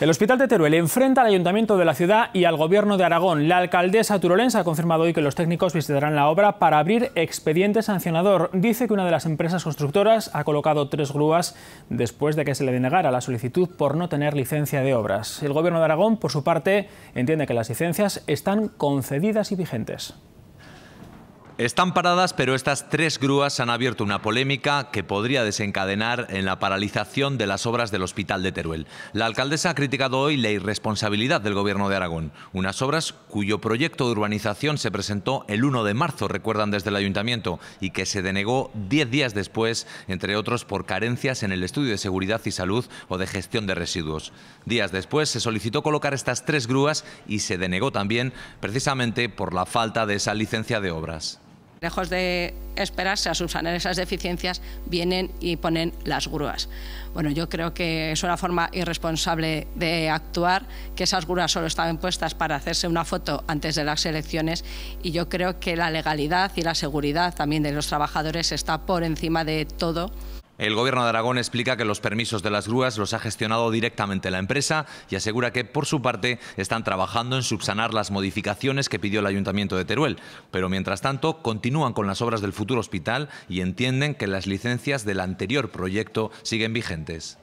El Hospital de Teruel enfrenta al Ayuntamiento de la ciudad y al Gobierno de Aragón. La alcaldesa turolense ha confirmado hoy que los técnicos visitarán la obra para abrir expediente sancionador. Dice que una de las empresas constructoras ha colocado tres grúas después de que se le denegara la solicitud por no tener licencia de obras. El Gobierno de Aragón, por su parte, entiende que las licencias están concedidas y vigentes. Están paradas, pero estas tres grúas han abierto una polémica que podría desencadenar en la paralización de las obras del Hospital de Teruel. La alcaldesa ha criticado hoy la irresponsabilidad del Gobierno de Aragón, unas obras cuyo proyecto de urbanización se presentó el 1 de marzo, recuerdan desde el ayuntamiento, y que se denegó 10 días después, entre otros por carencias en el estudio de seguridad y salud o de gestión de residuos. Días después se solicitó colocar estas tres grúas y se denegó también precisamente por la falta de esa licencia de obras. Lejos de esperarse a subsanar esas deficiencias, vienen y ponen las grúas. Bueno, yo creo que es una forma irresponsable de actuar, que esas grúas solo estaban puestas para hacerse una foto antes de las elecciones y yo creo que la legalidad y la seguridad también de los trabajadores está por encima de todo. El gobierno de Aragón explica que los permisos de las grúas los ha gestionado directamente la empresa y asegura que, por su parte, están trabajando en subsanar las modificaciones que pidió el Ayuntamiento de Teruel. Pero, mientras tanto, continúan con las obras del futuro hospital y entienden que las licencias del anterior proyecto siguen vigentes.